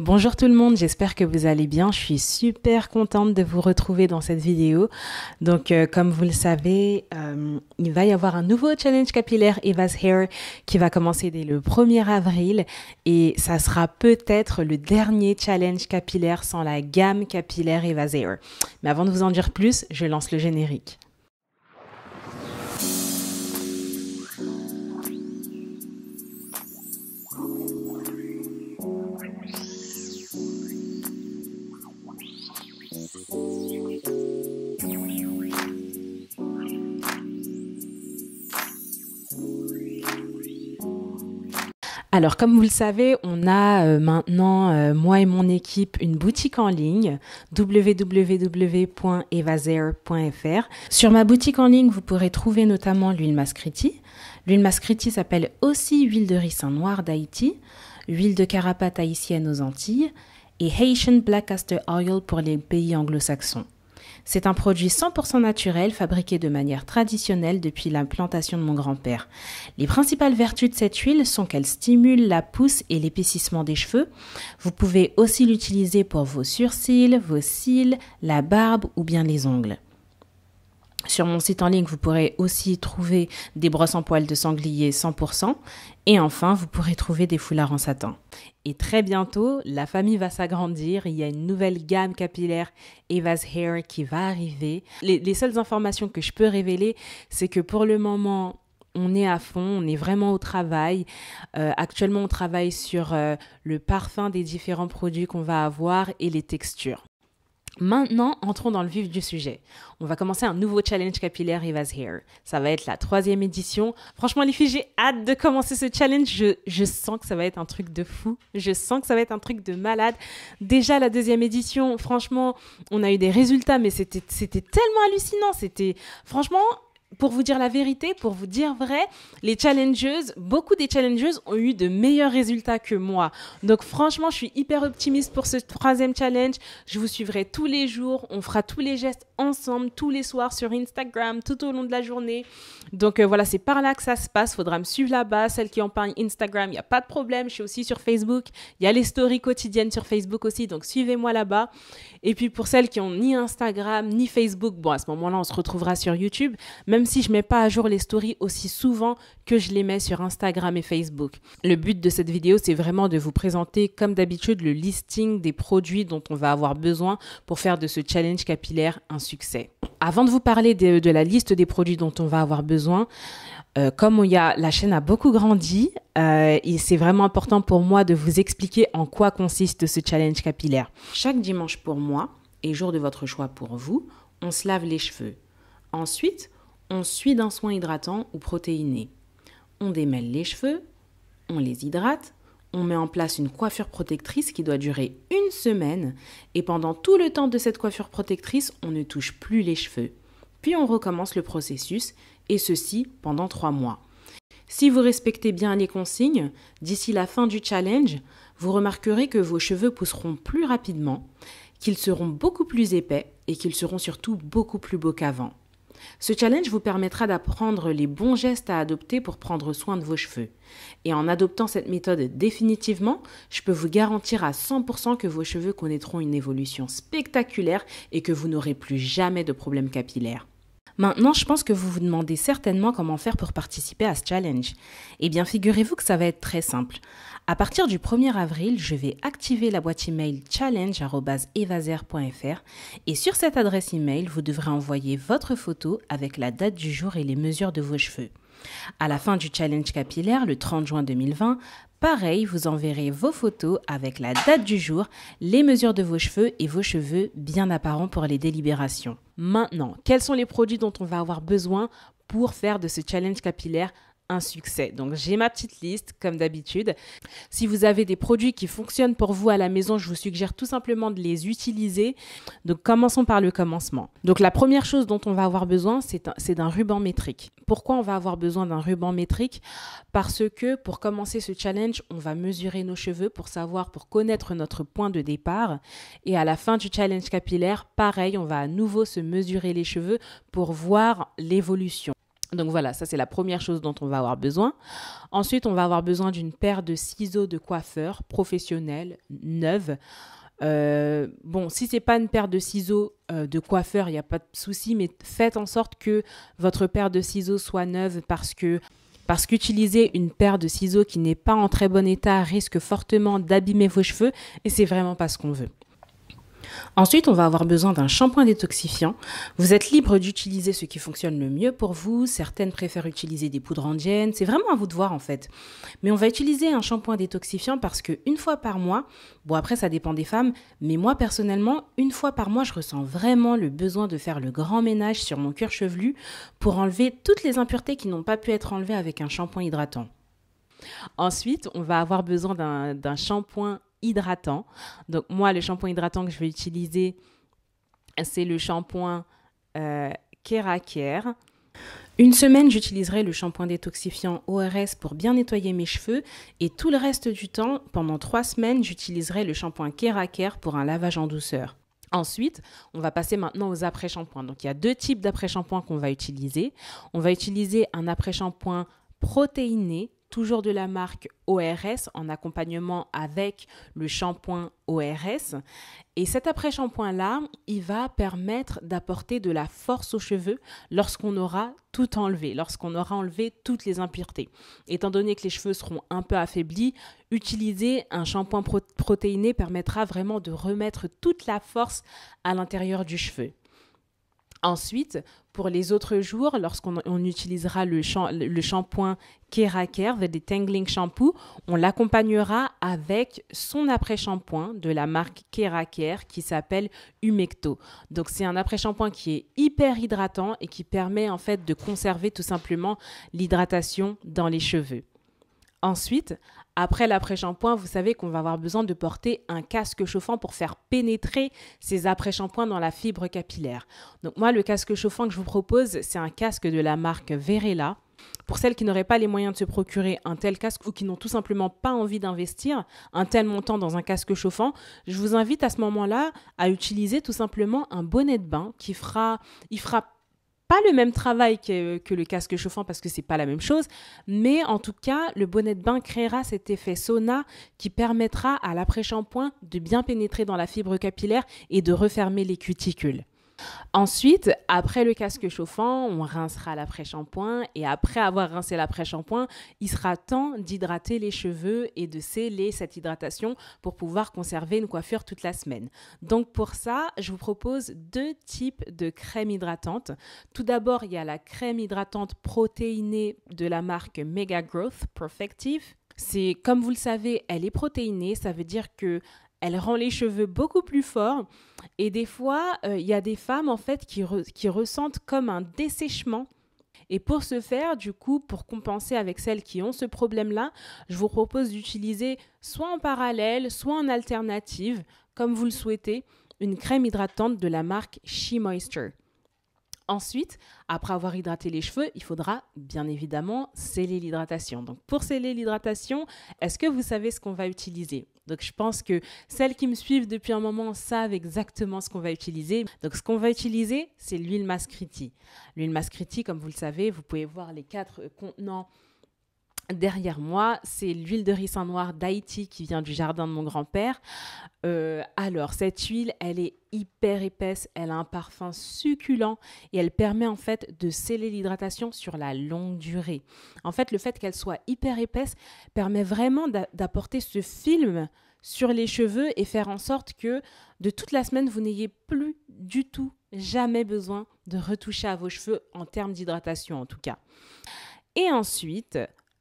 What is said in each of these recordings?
Bonjour tout le monde, j'espère que vous allez bien. Je suis super contente de vous retrouver dans cette vidéo. Donc euh, comme vous le savez, euh, il va y avoir un nouveau challenge capillaire Eva's Hair qui va commencer dès le 1er avril et ça sera peut-être le dernier challenge capillaire sans la gamme capillaire Eva's Hair. Mais avant de vous en dire plus, je lance le générique. Alors, comme vous le savez, on a euh, maintenant, euh, moi et mon équipe, une boutique en ligne, www.evaser.fr. Sur ma boutique en ligne, vous pourrez trouver notamment l'huile mascriti. L'huile mascriti s'appelle aussi huile de ricin noir d'Haïti, huile de carapate haïtienne aux Antilles et Haitian Black Castor Oil pour les pays anglo-saxons. C'est un produit 100% naturel fabriqué de manière traditionnelle depuis l'implantation de mon grand-père. Les principales vertus de cette huile sont qu'elle stimule la pousse et l'épaississement des cheveux. Vous pouvez aussi l'utiliser pour vos sourcils, vos cils, la barbe ou bien les ongles. Sur mon site en ligne, vous pourrez aussi trouver des brosses en poils de sanglier 100%. Et enfin, vous pourrez trouver des foulards en satin. Et très bientôt, la famille va s'agrandir. Il y a une nouvelle gamme capillaire Eva's Hair qui va arriver. Les, seules informations que je peux révéler, c'est que pour le moment, on est à fond, on est vraiment au travail. Euh, actuellement, on travaille sur euh, le parfum des différents produits qu'on va avoir et les textures. Maintenant, entrons dans le vif du sujet. On va commencer un nouveau challenge capillaire Eva's Hair. Ça va être la troisième édition. Franchement, les filles, j'ai hâte de commencer ce challenge. Je, je, sens que ça va être un truc de fou. Je sens que ça va être un truc de malade. Déjà, la deuxième édition, franchement, on a eu des résultats, mais c'était tellement hallucinant. C'était, franchement, pour vous dire la vérité, pour vous dire vrai, les challengeuses, beaucoup des challengeuses ont eu de meilleurs résultats que moi. Donc franchement, je suis hyper optimiste pour ce troisième challenge. Je vous suivrai tous les jours. On fera tous les gestes ensemble, tous les soirs sur Instagram, tout au long de la journée. Donc euh, voilà, c'est par là que ça se passe. Faudra me suivre là-bas. Celles qui parlent Instagram, il n'y a pas de problème. Je suis aussi sur Facebook. Il y a les stories quotidiennes sur Facebook aussi. Donc suivez-moi là-bas. Et puis pour celles qui ont ni Instagram, ni Facebook, bon, à ce moment-là, on se retrouvera sur YouTube même si je mets pas à jour les stories aussi souvent que je les mets sur Instagram et Facebook. Le but de cette vidéo, c'est vraiment de vous présenter, comme d'habitude, le listing des produits dont on va avoir besoin pour faire de ce challenge capillaire un succès. Avant de vous parler de, la liste des produits dont on va avoir besoin, euh, comme il y a, la chaîne a beaucoup grandi, euh, et c'est vraiment important pour moi de vous expliquer en quoi consiste ce challenge capillaire. Chaque dimanche pour moi, et jour de votre choix pour vous, on se lave les cheveux. Ensuite, on suit d'un soin hydratant ou protéiné. On démêle les cheveux, on les hydrate, on met en place une coiffure protectrice qui doit durer une semaine et pendant tout le temps de cette coiffure protectrice, on ne touche plus les cheveux. Puis on recommence le processus et ceci pendant trois mois. Si vous respectez bien les consignes, d'ici la fin du challenge, vous remarquerez que vos cheveux pousseront plus rapidement, qu'ils seront beaucoup plus épais et qu'ils seront surtout beaucoup plus beaux qu'avant. Ce challenge vous permettra d'apprendre les bons gestes à adopter pour prendre soin de vos cheveux. Et en adoptant cette méthode définitivement, je peux vous garantir à 100% que vos cheveux connaîtront une évolution spectaculaire et que vous n'aurez plus jamais de problèmes capillaires. Maintenant, je pense que vous vous demandez certainement comment faire pour participer à ce challenge. Eh bien, figurez-vous que ça va être très simple. À partir du 1er avril, je vais activer la boîte email challenge.evaser.fr et sur cette adresse email, vous devrez envoyer votre photo avec la date du jour et les mesures de vos cheveux. À la fin du challenge capillaire, le 30 juin 2020, pareil, vous enverrez vos photos avec la date du jour, les mesures de vos cheveux et vos cheveux bien apparents pour les délibérations. Maintenant, quels sont les produits dont on va avoir besoin pour faire de ce challenge capillaire un succès. Donc j'ai ma petite liste comme d'habitude. Si vous avez des produits qui fonctionnent pour vous à la maison, je vous suggère tout simplement de les utiliser. Donc commençons par le commencement. Donc la première chose dont on va avoir besoin, c'est d'un ruban métrique. Pourquoi on va avoir besoin d'un ruban métrique Parce que pour commencer ce challenge, on va mesurer nos cheveux pour savoir, pour connaître notre point de départ. Et à la fin du challenge capillaire, pareil, on va à nouveau se mesurer les cheveux pour voir l'évolution. Donc voilà, ça c'est la première chose dont on va avoir besoin. Ensuite, on va avoir besoin d'une paire de ciseaux de coiffeur professionnels, neuve. Euh, bon, si c'est pas une paire de ciseaux euh, de coiffeur, il n'y a pas de souci, mais faites en sorte que votre paire de ciseaux soit neuve parce que parce qu'utiliser une paire de ciseaux qui n'est pas en très bon état risque fortement d'abîmer vos cheveux et c'est vraiment pas ce qu'on veut. Ensuite, on va avoir besoin d'un shampoing détoxifiant. Vous êtes libre d'utiliser ce qui fonctionne le mieux pour vous. Certaines préfèrent utiliser des poudres indiennes. C'est vraiment à vous de voir en fait. Mais on va utiliser un shampoing détoxifiant parce que une fois par mois, bon après ça dépend des femmes, mais moi personnellement, une fois par mois, je ressens vraiment le besoin de faire le grand ménage sur mon cuir chevelu pour enlever toutes les impuretés qui n'ont pas pu être enlevées avec un shampoing hydratant. Ensuite, on va avoir besoin d'un shampoing hydratant. Donc moi, le shampoing hydratant que je vais utiliser, c'est le shampoing euh, Une semaine, j'utiliserai le shampoing détoxifiant ORS pour bien nettoyer mes cheveux et tout le reste du temps, pendant trois semaines, j'utiliserai le shampoing Kera pour un lavage en douceur. Ensuite, on va passer maintenant aux après-shampoings. Donc, il y a deux types d'après-shampoings qu'on va utiliser. On va utiliser un après-shampoing protéiné toujours de la marque ORS en accompagnement avec le shampoing ORS. Et cet après-shampoing-là, il va permettre d'apporter de la force aux cheveux lorsqu'on aura tout enlevé, lorsqu'on aura enlevé toutes les impuretés. Étant donné que les cheveux seront un peu affaiblis, utiliser un shampoing protéiné permettra vraiment de remettre toute la force à l'intérieur du cheveu. Ensuite, pour les autres jours, lorsqu'on utilisera le, shampoing Kera le des Tangling Shampoo, on l'accompagnera avec son après-shampoing de la marque Kera qui s'appelle Humecto. Donc c'est un après-shampoing qui est hyper hydratant et qui permet en fait de conserver tout simplement l'hydratation dans les cheveux. Ensuite, après l'après-shampoing, vous savez qu'on va avoir besoin de porter un casque chauffant pour faire pénétrer ces après-shampoings dans la fibre capillaire. Donc moi, le casque chauffant que je vous propose, c'est un casque de la marque Verella. Pour celles qui n'auraient pas les moyens de se procurer un tel casque ou qui n'ont tout simplement pas envie d'investir un tel montant dans un casque chauffant, je vous invite à ce moment-là à utiliser tout simplement un bonnet de bain qui fera, il fera pas le même travail que, le casque chauffant parce que c'est pas la même chose, mais en tout cas, le bonnet de bain créera cet effet sauna qui permettra à l'après-shampoing de bien pénétrer dans la fibre capillaire et de refermer les cuticules. Ensuite, après le casque chauffant, on rincera l'après-shampoing et après avoir rincé l'après-shampoing, il sera temps d'hydrater les cheveux et de sceller cette hydratation pour pouvoir conserver une coiffure toute la semaine. Donc pour ça, je vous propose deux types de crème hydratante. Tout d'abord, il y a la crème hydratante protéinée de la marque Mega Growth Perfective. C'est comme vous le savez, elle est protéinée, ça veut dire que elle rend les cheveux beaucoup plus forts. Et des fois, euh, il y a des femmes en fait qui, qui ressentent comme un dessèchement. Et pour ce faire, du coup, pour compenser avec celles qui ont ce problème-là, je vous propose d'utiliser soit en parallèle, soit en alternative, comme vous le souhaitez, une crème hydratante de la marque She Moisture. Ensuite, après avoir hydraté les cheveux, il faudra bien évidemment sceller l'hydratation. Donc pour sceller l'hydratation, est-ce que vous savez ce qu'on va utiliser donc je pense que celles qui me suivent depuis un moment savent exactement ce qu'on va utiliser. Donc ce qu'on va utiliser, c'est l'huile mascriti. L'huile mascriti, comme vous le savez, vous pouvez voir les quatre contenants derrière moi, c'est l'huile de ricin noir d'Haïti qui vient du jardin de mon grand-père. Euh, alors, cette huile, elle est hyper épaisse, elle a un parfum succulent et elle permet en fait de sceller l'hydratation sur la longue durée. En fait, le fait qu'elle soit hyper épaisse permet vraiment d'apporter ce film sur les cheveux et faire en sorte que de toute la semaine, vous n'ayez plus du tout, jamais besoin de retoucher à vos cheveux en termes d'hydratation en tout cas. Et ensuite,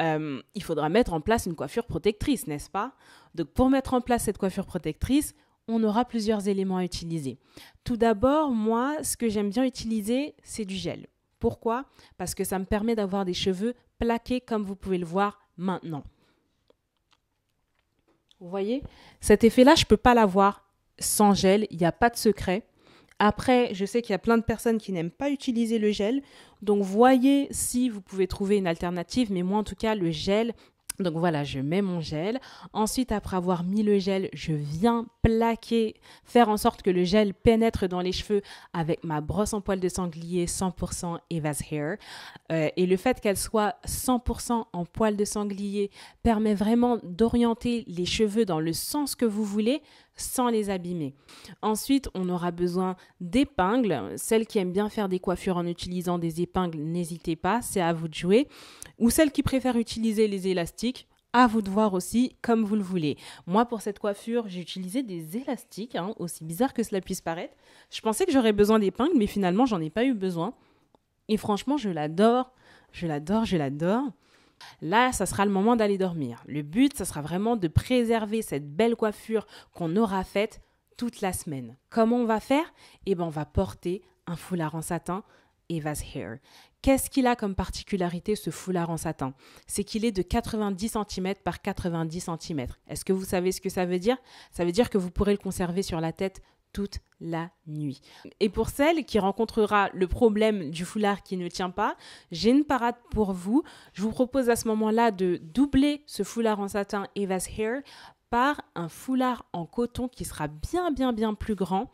euh, il faudra mettre en place une coiffure protectrice, n'est-ce pas Donc pour mettre en place cette coiffure protectrice, on aura plusieurs éléments à utiliser. Tout d'abord, moi, ce que j'aime bien utiliser, c'est du gel. Pourquoi Parce que ça me permet d'avoir des cheveux plaqués comme vous pouvez le voir maintenant. Vous voyez Cet effet-là, je ne peux pas l'avoir sans gel, il n'y a pas de secret. Après, je sais qu'il y a plein de personnes qui n'aiment pas utiliser le gel, donc voyez si vous pouvez trouver une alternative, mais moi en tout cas, le gel, donc voilà, je mets mon gel. Ensuite, après avoir mis le gel, je viens plaquer, faire en sorte que le gel pénètre dans les cheveux avec ma brosse en poil de sanglier 100% Eva's Hair. Euh, et le fait qu'elle soit 100% en poil de sanglier permet vraiment d'orienter les cheveux dans le sens que vous voulez sans les abîmer. Ensuite, on aura besoin d'épingles. Celles qui aiment bien faire des coiffures en utilisant des épingles, n'hésitez pas, c'est à vous de jouer. Ou celles qui préfèrent utiliser les élastiques, à vous de voir aussi comme vous le voulez. Moi, pour cette coiffure, j'ai utilisé des élastiques, hein, aussi bizarre que cela puisse paraître. Je pensais que j'aurais besoin d'épingles, mais finalement, j'en ai pas eu besoin. Et franchement, je l'adore, je l'adore, je l'adore. Là, ça sera le moment d'aller dormir. Le but, ça sera vraiment de préserver cette belle coiffure qu'on aura faite toute la semaine. Comment on va faire Eh bien, on va porter un foulard en satin Eva's Hair. Qu'est-ce qu'il a comme particularité ce foulard en satin C'est qu'il est de 90 cm par 90 cm. Est-ce que vous savez ce que ça veut dire Ça veut dire que vous pourrez le conserver sur la tête toute la nuit. Et pour celle qui rencontrera le problème du foulard qui ne tient pas, j'ai une parade pour vous. Je vous propose à ce moment-là de doubler ce foulard en satin Eva's Hair par un foulard en coton qui sera bien bien bien plus grand.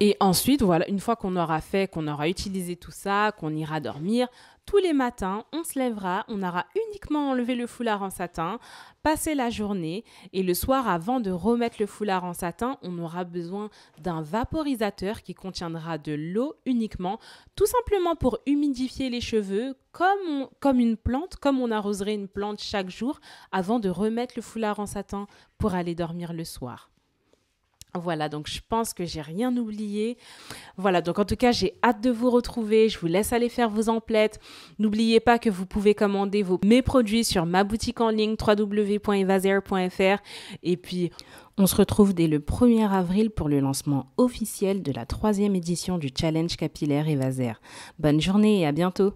Et ensuite, voilà, une fois qu'on aura fait, qu'on aura utilisé tout ça, qu'on ira dormir, tous les matins, on se lèvera, on aura uniquement enlevé le foulard en satin, passé la journée, et le soir, avant de remettre le foulard en satin, on aura besoin d'un vaporisateur qui contiendra de l'eau uniquement, tout simplement pour humidifier les cheveux, comme, comme une plante, comme on arroserait une plante chaque jour, avant de remettre le foulard en satin pour aller dormir le soir. Voilà, donc je pense que j'ai rien oublié. Voilà, donc en tout cas, j'ai hâte de vous retrouver. Je vous laisse aller faire vos emplettes. N'oubliez pas que vous pouvez commander vos, mes produits sur ma boutique en ligne www.evaser.fr. Et puis, on se retrouve dès le 1er avril pour le lancement officiel de la troisième édition du challenge capillaire Evaser. Bonne journée et à bientôt!